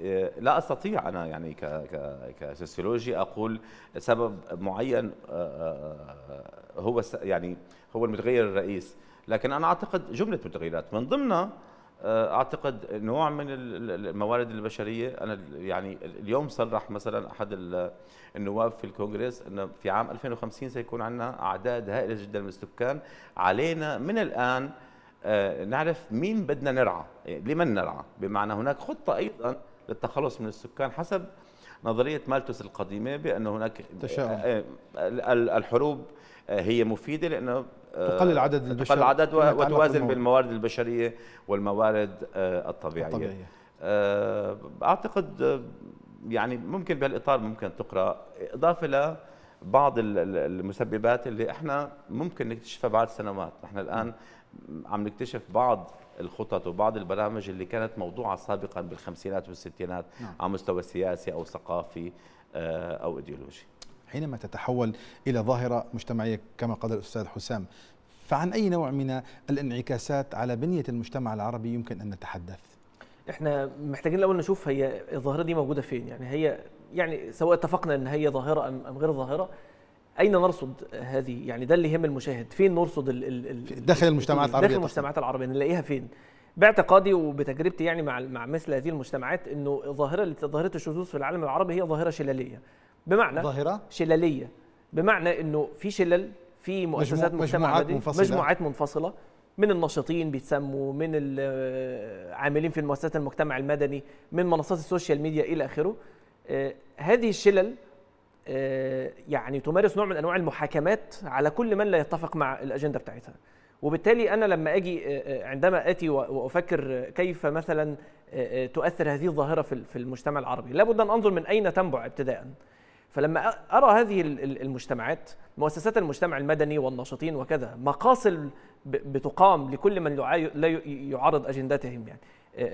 Speaker 4: آه، لا استطيع انا يعني ك ك كسوسيولوجي اقول سبب معين آه، هو يعني هو المتغير الرئيس لكن انا اعتقد جمله متغيرات من ضمنها آه، اعتقد نوع من الموارد البشريه انا يعني اليوم صرح مثلا احد النواب في الكونغرس انه في عام 2050 سيكون عندنا اعداد هائله جدا من السكان علينا من الان آه، نعرف مين بدنا نرعى يعني لمن نرعى بمعنى هناك خطه ايضا للتخلص من السكان حسب نظريه مالتوس القديمه بان هناك تشاؤم آه، الحروب هي مفيده لانه آه، تقلل عدد البشر تقلل عدد وتوازن بالموارد البشريه والموارد آه، الطبيعيه, الطبيعية. آه، اعتقد يعني ممكن بهالاطار ممكن تقرا اضافه ل بعض المسببات اللي احنا ممكن نكتشفها بعد سنوات، نحن الان عم نكتشف بعض الخطط وبعض البرامج اللي كانت موضوعه سابقا بالخمسينات والستينات نعم. على مستوى سياسي او ثقافي او ايديولوجي. حينما تتحول إلى ظاهرة
Speaker 1: مجتمعية كما قال الأستاذ حسام فعن أي نوع من الانعكاسات على بنية المجتمع العربي يمكن أن نتحدث
Speaker 5: احنا محتاجين الاول نشوف هي الظاهره دي موجوده فين يعني هي يعني سواء اتفقنا ان هي ظاهره ام غير ظاهره اين نرصد هذه يعني ده اللي يهم المشاهد فين نرصد ال ال داخل المجتمعات العربيه داخل المجتمعات العربيه نلاقيها فين باعتقادي وبتجربتي يعني مع مع مثل هذه المجتمعات انه ظاهره ظاهره الشذوذ في العالم العربي هي ظاهره شلاليه بمعنى ظاهره شلليه بمعنى انه في شلل في مؤسسات مجموع مجتمع مجموعات منفصله مجموعات منفصله من الناشطين بيتسموا من العاملين آه، في مؤسسات المجتمع المدني من منصات السوشيال ميديا الى اخره آه، هذه الشلل آه، يعني تمارس نوع من انواع المحاكمات على كل من لا يتفق مع الاجنده بتاعتها وبالتالي انا لما اجي عندما اتي وافكر كيف مثلا تؤثر هذه الظاهره في المجتمع العربي لابد ان انظر من اين تنبع ابتداء فلما ارى هذه المجتمعات مؤسسات المجتمع المدني والناشطين وكذا مقاصل بتقام لكل من لا يعارض اجندتهم يعني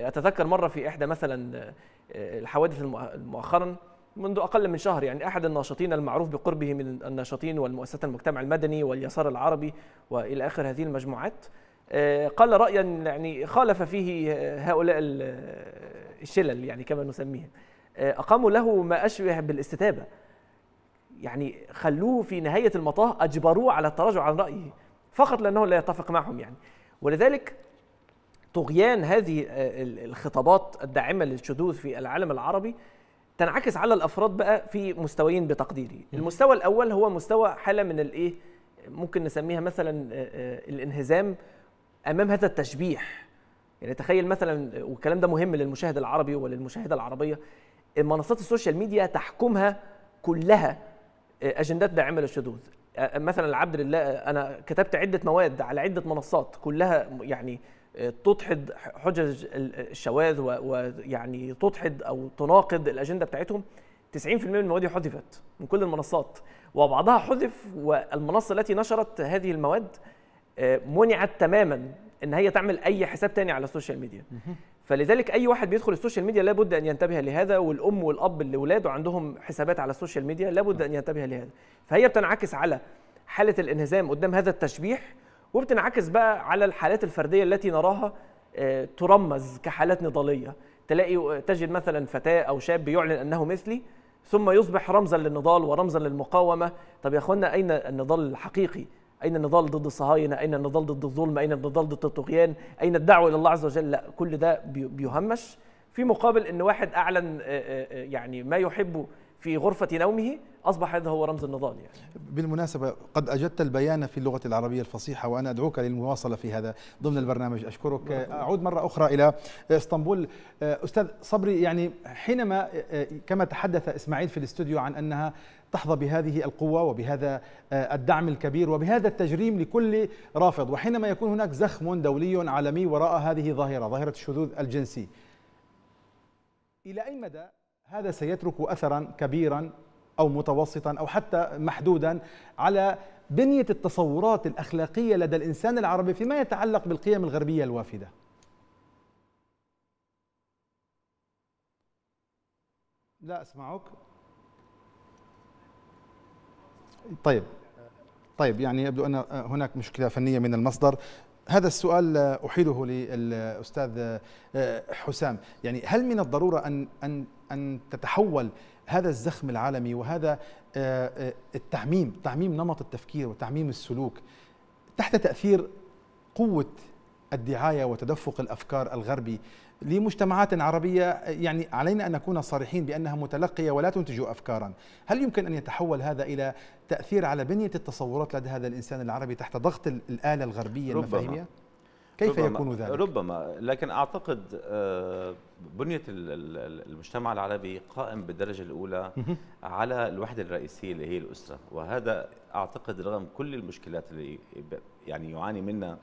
Speaker 5: اتذكر مره في احدى مثلا الحوادث مؤخرا منذ اقل من شهر يعني احد الناشطين المعروف بقربه من الناشطين والمؤسسات المجتمع المدني واليسار العربي والى اخر هذه المجموعات قال رايا يعني خالف فيه هؤلاء الشلل يعني كما نسميهم اقاموا له ما اشبه بالاستتابه يعني خلوه في نهاية المطاف أجبروه على التراجع عن رأيه فقط لأنه لا يتفق معهم يعني ولذلك طغيان هذه آه، الخطابات الداعمة للشذوذ في العالم العربي تنعكس على الأفراد بقى في مستويين بتقديري المستوى الأول هو مستوى حالة من الإيه ممكن نسميها مثلا آه، آه، الانهزام أمام هذا التشبيح يعني تخيل مثلا والكلام ده مهم للمشاهد العربي وللمشاهدة العربية منصات السوشيال ميديا تحكمها كلها اجندتنا عمل الشذوذ مثلا العبد لله انا كتبت عده مواد على عده منصات كلها يعني تضحد حجج الشواذ ويعني تضحد او تناقض الاجنده بتاعتهم 90% من المواد حذفت من كل المنصات وبعضها حذف والمنصه التي نشرت هذه المواد آه، منعت تماما ان هي تعمل اي حساب تاني على السوشيال ميديا فلذلك اي واحد بيدخل السوشيال ميديا لابد ان ينتبه لهذا والام والاب اللي ولاده عندهم حسابات على السوشيال ميديا لابد ان ينتبه لهذا فهي بتنعكس على حاله الانهزام قدام هذا التشبيح وبتنعكس بقى على الحالات الفرديه التي نراها آه، ترمز كحالات نضاليه تلاقي تجد مثلا فتاه او شاب يعلن انه مثلي ثم يصبح رمزا للنضال ورمزا للمقاومه طب يا اخوانا اين النضال الحقيقي أين النضال ضد الصهاينة أين النضال ضد الظلم أين النضال ضد الطغيان أين الدعوة إلى الله عز وجل لا كل ده بيهمش في مقابل أن واحد أعلن آه، آه، آه، يعني ما يحبه في غرفة نومه أصبح هذا هو رمز النضال يعني.
Speaker 1: بالمناسبة قد أجدت البيان في اللغة العربية الفصيحة وأنا أدعوك للمواصلة في هذا ضمن البرنامج أشكرك أعود مرة أخرى إلى اسطنبول أستاذ صبري يعني حينما كما تحدث إسماعيل في الاستوديو عن أنها تحظى بهذه القوة وبهذا آه، الدعم الكبير وبهذا التجريم لكل رافض وحينما يكون هناك زخم دولي عالمي وراء هذه الظاهرة ظاهرة الشذوذ الجنسي إلى أي مدى هذا سيترك أثرا كبيرا أو متوسطا أو حتى محدودا على بنية التصورات الأخلاقية لدى الإنسان العربي فيما يتعلق بالقيم الغربية الوافدة لا أسمعك طيب طيب يعني يبدو ان هناك مشكله فنيه من المصدر هذا السؤال احيله للاستاذ آه، حسام يعني هل من الضروره ان ان ان تتحول هذا الزخم العالمي وهذا آه، آه، التعميم تعميم نمط التفكير وتعميم السلوك تحت تاثير قوه الدعايه وتدفق الافكار الغربي لمجتمعات عربية يعني علينا أن نكون صريحين بأنها متلقية ولا تنتج أفكارا هل يمكن أن يتحول هذا إلى تأثير على بنية التصورات لدى هذا الإنسان العربي تحت ضغط الآلة الغربية المفاهيمية؟ كيف ربما يكون ذلك؟
Speaker 4: ربما لكن أعتقد آه، بنية المجتمع العربي قائم بالدرجة الأولى على الوحدة الرئيسية اللي هي الأسرة وهذا أعتقد رغم كل المشكلات اللي يعني يعاني منها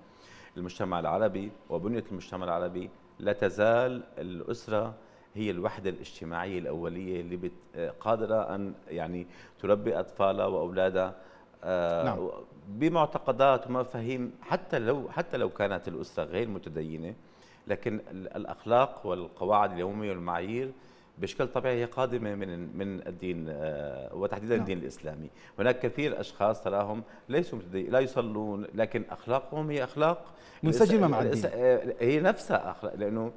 Speaker 4: المجتمع العربي وبنية المجتمع العربي لا تزال الأسرة هي الوحدة الاجتماعية الأولية اللي بت... قادرة أن يعني تربي أطفالها وأولادها آه، نعم. بمعتقدات ومفاهيم حتى لو حتى لو كانت الأسرة غير متدينة لكن الأخلاق والقواعد اليومية والمعايير بشكل طبيعي هي قادمه من من الدين آه، وتحديدا نعم. الدين الاسلامي، هناك كثير اشخاص تراهم ليسوا لا يصلون لكن اخلاقهم هي اخلاق منسجمه مع الدين آه، هي نفسها اخلاق لانه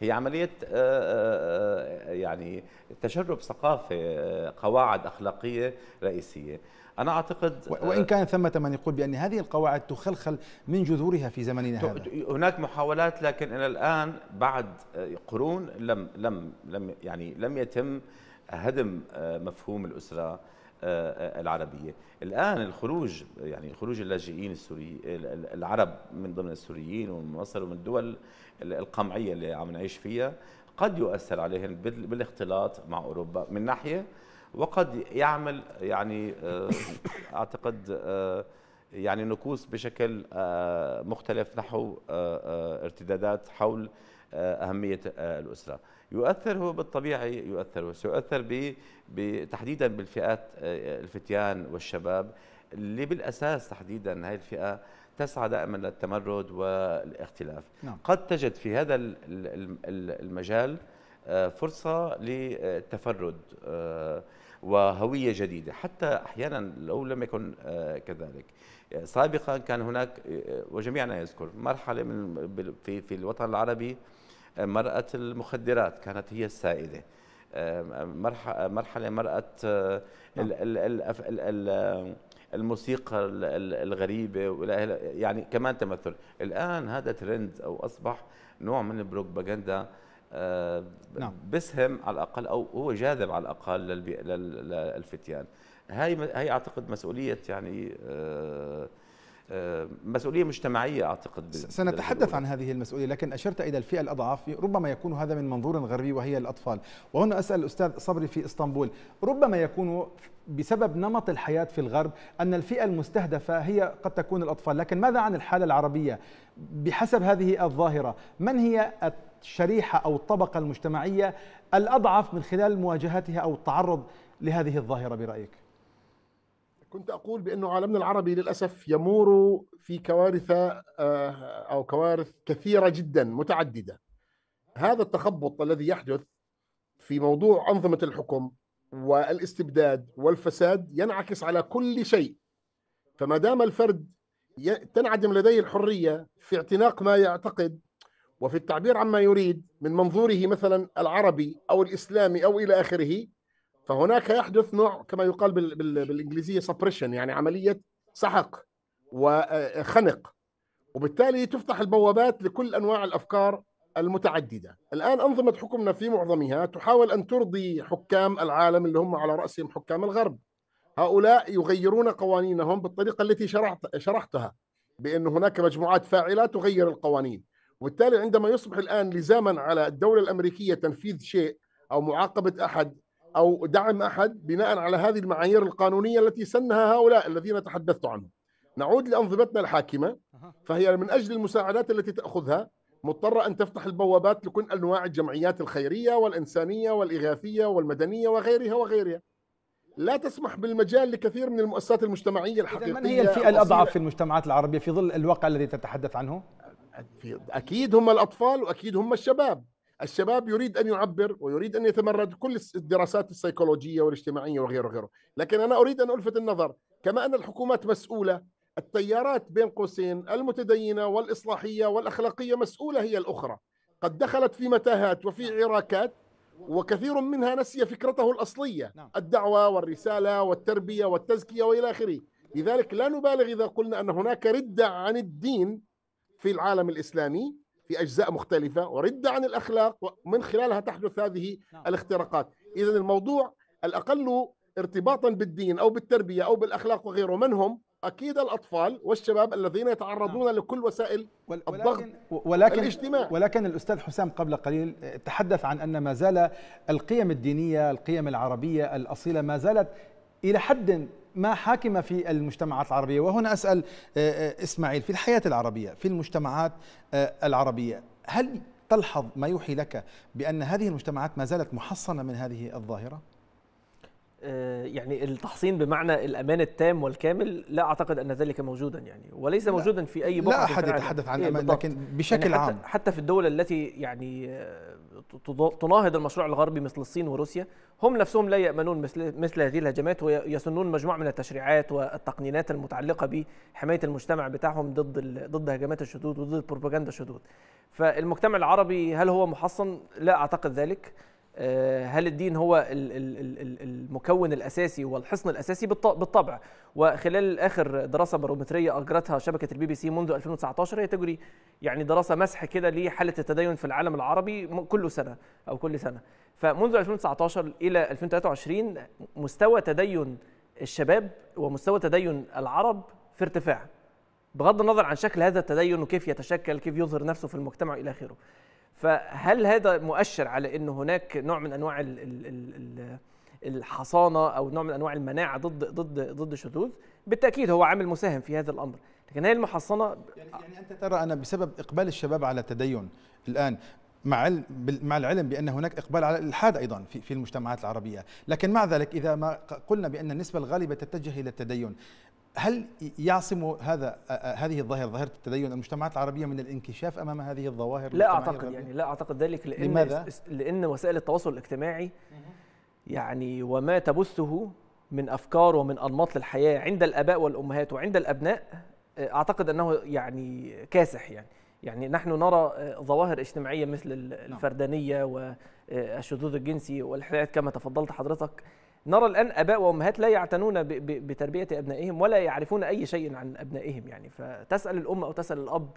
Speaker 4: هي عملية آه، يعني تشرب ثقافة قواعد أخلاقية رئيسية انا اعتقد وان آه، كان
Speaker 1: ثمه من يقول بان هذه القواعد تخلخل من جذورها في زمننا هذا
Speaker 4: هناك محاولات لكن الى الان بعد آه، قرون لم لم لم يعني لم يتم هدم آه، مفهوم الاسره العربيه الان الخروج يعني خروج اللاجئين السوري العرب من ضمن السوريين ومن مصر ومن الدول القمعيه اللي عم نعيش فيها قد يؤثر عليهم بالاختلاط مع اوروبا من ناحيه وقد يعمل يعني آه، اعتقد آه، يعني نكوص بشكل آه، مختلف نحو ارتدادات حول أهمية الأسرة يؤثر هو بالطبيعي يؤثر ب تحديدا بالفئات الفتيان والشباب اللي بالأساس تحديدا هذه الفئة تسعى دائما للتمرد والاختلاف نعم. قد تجد في هذا المجال فرصه للتفرد آه، وهويه جديده حتى احيانا لو لم يكن آه، كذلك سابقا كان هناك آه، وجميعنا يذكر مرحله من في في الوطن العربي مرأة المخدرات كانت هي السائدة مرحلة مرأة الموسيقى الغريبة يعني كمان تمثل الآن هذا ترند أو أصبح نوع من البروباغندا آه، نعم. بسهم على الاقل او هو جاذب على الاقل للفتيان هاي هاي اعتقد مسؤوليه يعني آه، آه، مسؤوليه مجتمعيه اعتقد سنتحدث
Speaker 1: عن هذه المسؤوليه لكن اشرت الى الفئه الاضعف ربما يكون هذا من منظور غربي وهي الاطفال وهنا اسال الاستاذ صبري في اسطنبول ربما يكون بسبب نمط الحياه في الغرب ان الفئه المستهدفه هي قد تكون الاطفال لكن ماذا عن الحاله العربيه بحسب هذه الظاهره من هي الشريحة أو الطبقة المجتمعية الأضعف من خلال مواجهتها أو التعرض لهذه الظاهرة برأيك
Speaker 3: كنت أقول بأن عالمنا العربي للأسف يمور في كوارث آه، أو كوارث كثيرة جدا متعددة هذا التخبط الذي يحدث في موضوع أنظمة الحكم والاستبداد والفساد ينعكس على كل شيء فما دام الفرد تنعدم لديه الحرية في اعتناق ما يعتقد وفي التعبير عما يريد من منظوره مثلا العربي او الاسلامي او الى اخره فهناك يحدث نوع كما يقال بالانجليزيه سبريشن يعني عمليه سحق وخنق وبالتالي تفتح البوابات لكل انواع الافكار المتعدده الان انظمه حكمنا في معظمها تحاول ان ترضي حكام العالم اللي هم على راسهم حكام الغرب هؤلاء يغيرون قوانينهم بالطريقه التي شرحت شرحتها بان هناك مجموعات فاعله تغير القوانين وبالتالي عندما يصبح الآن لزاما على الدولة الأمريكية تنفيذ شيء أو معاقبة أحد أو دعم أحد بناء على هذه المعايير القانونية التي سنها هؤلاء الذين تحدثت عنهم نعود لأنظمتنا الحاكمة فهي من أجل المساعدات التي تأخذها مضطرة أن تفتح البوابات لكل أنواع الجمعيات الخيرية والإنسانية والإغاثية والمدنية وغيرها وغيرها لا تسمح بالمجال لكثير من المؤسسات المجتمعية الحقيقية من هي الفئة الأضعف في
Speaker 1: المجتمعات العربية في ظل الواقع الذي تتحدث عنه؟ اكيد هم
Speaker 3: الاطفال واكيد هم الشباب الشباب يريد ان يعبر ويريد ان يتمرد كل الدراسات السيكولوجيه والاجتماعيه وغيره وغيره لكن انا اريد ان الفت النظر كما ان الحكومات مسؤوله التيارات بين قوسين المتدينه والاصلاحيه والاخلاقيه مسؤوله هي الاخرى قد دخلت في متاهات وفي عراكات وكثير منها نسي فكرته الاصليه نعم. الدعوه والرساله والتربيه والتزكيه والى اخره لذلك لا نبالغ اذا قلنا ان هناك رده عن الدين في العالم الاسلامي في اجزاء مختلفه ورد عن الاخلاق ومن خلالها تحدث هذه نعم. الاختراقات اذا الموضوع الاقل ارتباطا بالدين او بالتربيه او بالاخلاق وغيره من هم اكيد الاطفال والشباب الذين يتعرضون نعم. لكل وسائل الضغط ولكن الاجتماع
Speaker 1: ولكن الاستاذ حسام قبل قليل تحدث عن ان ما زال القيم الدينيه القيم العربيه الاصيله ما زالت الى حد ما حاكم في المجتمعات العربية وهنا أسأل آه، آه، إسماعيل في الحياة العربية في المجتمعات آه، العربية هل تلحظ ما يوحي لك بأن هذه المجتمعات ما زالت محصنة من هذه الظاهرة؟
Speaker 5: يعني التحصين بمعنى الامان التام والكامل لا اعتقد ان ذلك موجودا يعني وليس موجودا في اي بقعه لا احد يتحدث عن إيه، الامان لكن يعني بشكل يعني حتى عام حتى في الدول التي يعني تناهض المشروع الغربي مثل الصين وروسيا هم نفسهم لا يأمنون مثل, مثل هذه الهجمات ويسنون مجموعة من التشريعات والتقنينات المتعلقة بحماية المجتمع بتاعهم ضد ضد هجمات الشذوذ وضد البروباغندا الشذوذ فالمجتمع العربي هل هو محصن؟ لا أعتقد ذلك آه، هل الدين هو المكون الاساسي والحصن الاساسي بالطبع وخلال اخر دراسه بارومتريه اجرتها شبكه البي بي سي منذ 2019 هي تجري يعني دراسه مسح كده لحاله التدين في العالم العربي كل سنه او كل سنه فمنذ 2019 الى 2023 مستوى تدين الشباب ومستوى تدين العرب في ارتفاع بغض النظر عن شكل هذا التدين وكيف يتشكل كيف يظهر نفسه في المجتمع الى اخره فهل هذا مؤشر على انه هناك نوع من انواع ال ال ال الحصانه او نوع من انواع المناعه ضد ضد ضد الشذوذ بالتاكيد هو عامل مساهم في هذا الامر لكن هي المحصنه يعني, يعني انت ترى انا بسبب اقبال الشباب على التدين
Speaker 1: الان مع علم مع العلم بان هناك اقبال على الالحاد ايضا في في المجتمعات العربيه، لكن مع ذلك اذا ما قلنا بان النسبه الغالبه تتجه الى التدين، هل يعصم هذا هذه الظاهره ظاهره التدين المجتمعات العربيه من الانكشاف امام هذه الظواهر لا اعتقد يعني
Speaker 5: لا اعتقد ذلك لان لماذا؟ لان وسائل التواصل الاجتماعي يعني وما تبثه من افكار ومن انماط للحياه عند الاباء والامهات وعند الابناء اعتقد انه يعني كاسح يعني يعني نحن نرى آه، ظواهر اجتماعيه مثل نعم. الفردانيه والشذوذ آه، الجنسي والحالات كما تفضلت حضرتك نرى الآن آباء وأمهات لا يعتنون بتربية أبنائهم ولا يعرفون أي شيء عن أبنائهم يعني فتسأل الأم أو تسأل الأب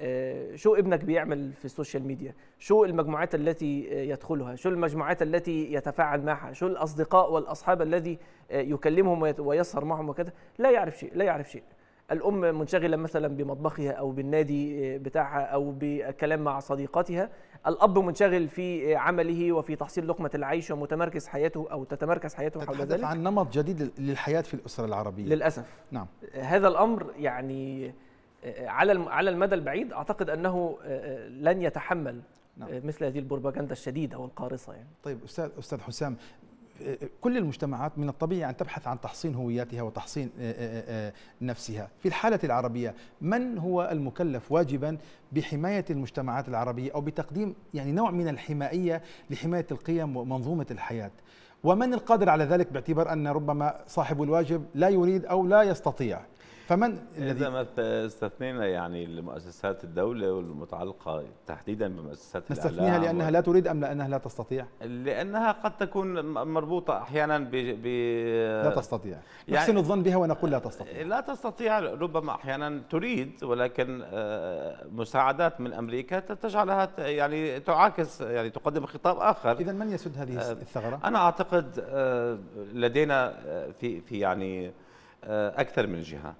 Speaker 5: آه، شو ابنك بيعمل في السوشيال ميديا شو المجموعات التي آه، يدخلها شو المجموعات التي يتفاعل معها شو الأصدقاء والأصحاب الذي آه، يكلمهم ويسهر معهم وكذا لا يعرف شيء لا يعرف شيء الام منشغله مثلا بمطبخها او بالنادي آه، بتاعها او بكلام مع صديقاتها الاب منشغل في آه، عمله وفي تحصيل لقمه العيش ومتمركز حياته او تتمركز حياته حول ذلك عن
Speaker 1: نمط جديد للحياه في الاسره العربيه للاسف نعم
Speaker 5: هذا الامر يعني آه، على على المدى البعيد اعتقد انه لن يتحمل نعم. مثل هذه البروباغندا الشديده والقارصه يعني طيب استاذ استاذ حسام
Speaker 1: كل المجتمعات من الطبيعي أن تبحث عن تحصين هوياتها وتحصين آه، آه، آه، نفسها في الحالة العربية من هو المكلف واجبا بحماية المجتمعات العربية أو بتقديم يعني نوع من الحمائية لحماية القيم ومنظومة الحياة ومن القادر على ذلك باعتبار أن ربما صاحب الواجب لا يريد أو لا يستطيع فمن
Speaker 4: اذا ما استثنينا يعني المؤسسات الدوله والمتعلقه تحديدا بمؤسسات نستثنيها لانها لا
Speaker 1: تريد ام لانها لا تستطيع؟
Speaker 4: لانها قد تكون مربوطه احيانا ب, ب... لا تستطيع يعني نحسن
Speaker 1: الظن بها ونقول لا تستطيع
Speaker 4: لا تستطيع ربما احيانا تريد ولكن آه، مساعدات من امريكا تجعلها يعني تعاكس يعني تقدم خطاب اخر اذا من يسد هذه آه، الثغره؟ انا اعتقد آه، لدينا في في يعني اكثر من جهه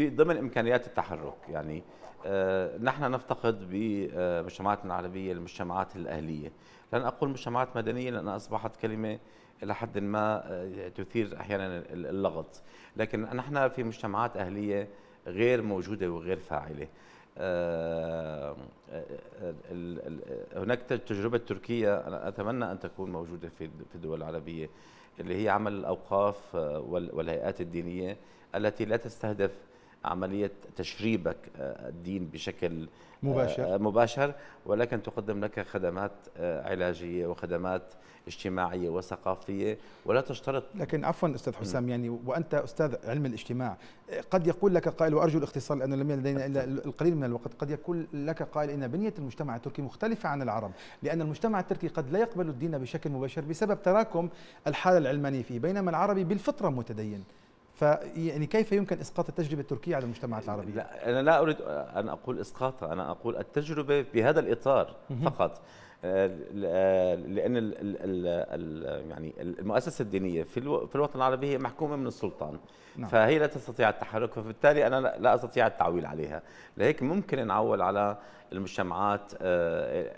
Speaker 4: ضمن امكانيات التحرك يعني آه، نحن نفتقد بمجتمعاتنا آه، العربيه المجتمعات الاهليه لن اقول مجتمعات مدنيه لانها اصبحت كلمه الى حد ما آه، تثير احيانا اللغط لكن نحن في مجتمعات اهليه غير موجوده وغير فاعله هناك تجربه تركيا انا اتمنى ان تكون موجوده في الدول العربيه اللي هي عمل الاوقاف والهيئات الدينيه التي لا تستهدف عملية تشريبك آه، الدين بشكل آه، مباشر آه، مباشر ولكن تقدم لك خدمات علاجية وخدمات اجتماعية وثقافية ولا تشترط
Speaker 1: لكن عفوا أستاذ حسام يعني وأنت أستاذ علم الاجتماع قد يقول لك قائل وأرجو الاختصار لأنه لم لدينا إلا القليل من الوقت قد يقول لك قائل إن بنية المجتمع التركي مختلفة عن العرب لأن المجتمع التركي قد لا يقبل الدين بشكل مباشر بسبب تراكم الحالة العلمانية فيه بينما العربي بالفطرة متدين فيعني كيف يمكن اسقاط التجربه التركيه على المجتمعات العربيه؟
Speaker 4: لا انا لا اريد ان اقول اسقاطها، انا اقول التجربه بهذا الاطار فقط آه، آه، لان ال ال ال يعني المؤسسه الدينيه في في الوطن العربي هي محكومه من السلطان نعم. فهي لا تستطيع التحرك فبالتالي انا لا استطيع التعويل عليها لهيك ممكن نعول على المجتمعات آه،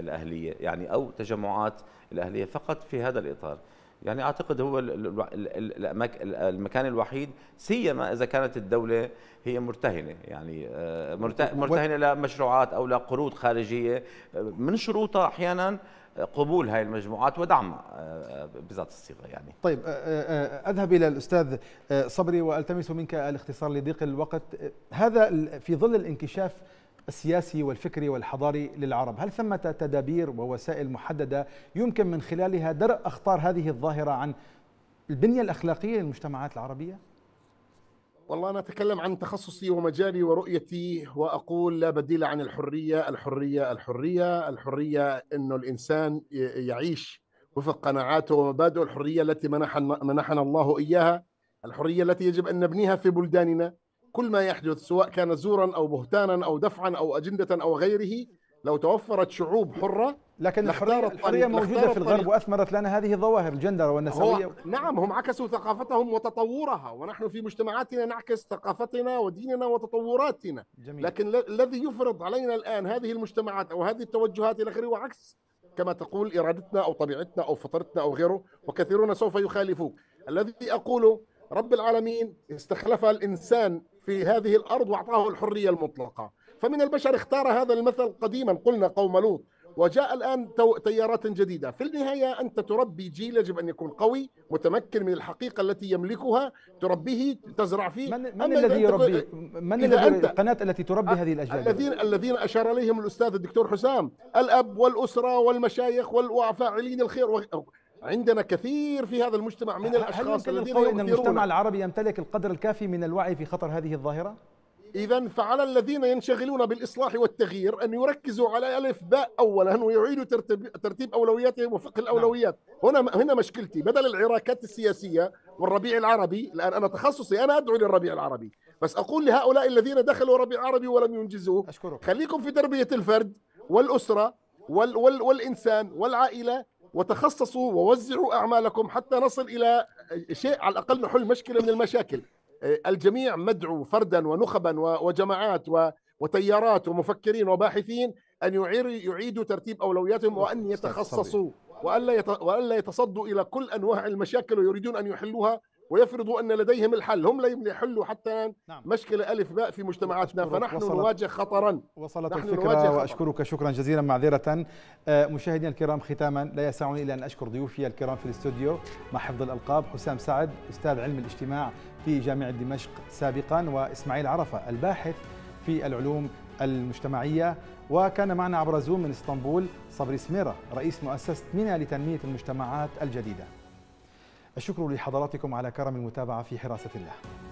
Speaker 4: الاهليه يعني او تجمعات الاهليه فقط في هذا الاطار يعني اعتقد هو المكان الوحيد سيما اذا كانت الدوله هي مرتهنه يعني آه، مرتهنه لمشروعات او لقروض خارجيه آه، من شروطها احيانا قبول هذه المجموعات ودعمها آه، بذات الصيغه يعني.
Speaker 1: طيب اذهب الى الاستاذ صبري والتمس منك الاختصار لضيق الوقت، هذا في ظل الانكشاف السياسي والفكري والحضاري للعرب هل ثمة تدابير ووسائل محددة يمكن من خلالها درء أخطار هذه الظاهرة عن البنية الأخلاقية للمجتمعات العربية؟
Speaker 3: والله أنا أتكلم عن تخصصي ومجالي ورؤيتي وأقول لا بديل عن الحرية الحرية الحرية الحرية أنه الإنسان يعيش وفق قناعاته ومبادئه الحرية التي منحنا, منحنا الله إياها الحرية التي يجب أن نبنيها في بلداننا كل ما يحدث سواء كان زورا او بهتانا او دفعا او اجنده او غيره لو توفرت
Speaker 1: شعوب حره لكن الحريه, الحرية موجوده في الغرب واثمرت لنا هذه الظواهر الجندر والنسويه هو
Speaker 3: نعم هم عكسوا ثقافتهم وتطورها ونحن في مجتمعاتنا نعكس ثقافتنا وديننا وتطوراتنا جميل. لكن الذي يفرض علينا الان هذه المجتمعات او هذه التوجهات الى اخره وعكس كما تقول ارادتنا او طبيعتنا او فطرتنا او غيره وكثيرون سوف يخالفوك الذي اقوله رب العالمين استخلف الانسان في هذه الأرض وأعطاه الحرية المطلقة فمن البشر اختار هذا المثل قديما قلنا قوم لوط وجاء الآن تيارات جديدة في النهاية أنت تربي جيل يجب أن يكون قوي متمكن من الحقيقة التي يملكها تربيه تزرع فيه من, من أما الذي يربي من الذي أنت
Speaker 1: القناة التي تربي هذه الأجيال الذين
Speaker 3: الذين أشار إليهم الأستاذ الدكتور حسام الأب والأسرة والمشايخ والفاعلين الخير عندنا كثير في هذا المجتمع من الاشخاص هل الذين يمكن ان المجتمع
Speaker 1: العربي يمتلك القدر الكافي من الوعي في خطر هذه الظاهره؟
Speaker 3: إذا فعلى الذين ينشغلون بالإصلاح والتغيير أن يركزوا على ألف باء أولا ويعيدوا ترتيب, أولوياتهم وفق نعم. الأولويات هنا هنا مشكلتي بدل العراكات السياسية والربيع العربي لأن أنا تخصصي أنا أدعو للربيع العربي بس أقول لهؤلاء الذين دخلوا ربيع عربي ولم ينجزوا أشكرك. خليكم في تربية الفرد والأسرة وال وال والإنسان والعائلة وتخصصوا ووزعوا أعمالكم حتى نصل إلى شيء على الأقل نحل مشكلة من المشاكل الجميع مدعو فردا ونخبا وجماعات وتيارات ومفكرين وباحثين أن يعيدوا ترتيب أولوياتهم وأن يتخصصوا وألا يتصدوا إلى كل أنواع المشاكل ويريدون أن يحلوها ويفرضوا أن لديهم الحل هم لم يحلوا حتى نعم. مشكلة ألف باء في مجتمعاتنا فنحن وصلت نواجه خطرا وصلت نحن الفكرة
Speaker 1: وأشكرك شكرا جزيلا معذرة آه، مشاهدينا الكرام ختاما لا يسعني إلا أن أشكر ضيوفي الكرام في الاستوديو مع حفظ الألقاب حسام سعد أستاذ علم الاجتماع في جامعة دمشق سابقا وإسماعيل عرفة الباحث في العلوم المجتمعية وكان معنا عبر زوم من اسطنبول صبري سميرة رئيس مؤسسة منى لتنمية المجتمعات الجديدة الشكر لحضراتكم على كرم المتابعة في حراسة الله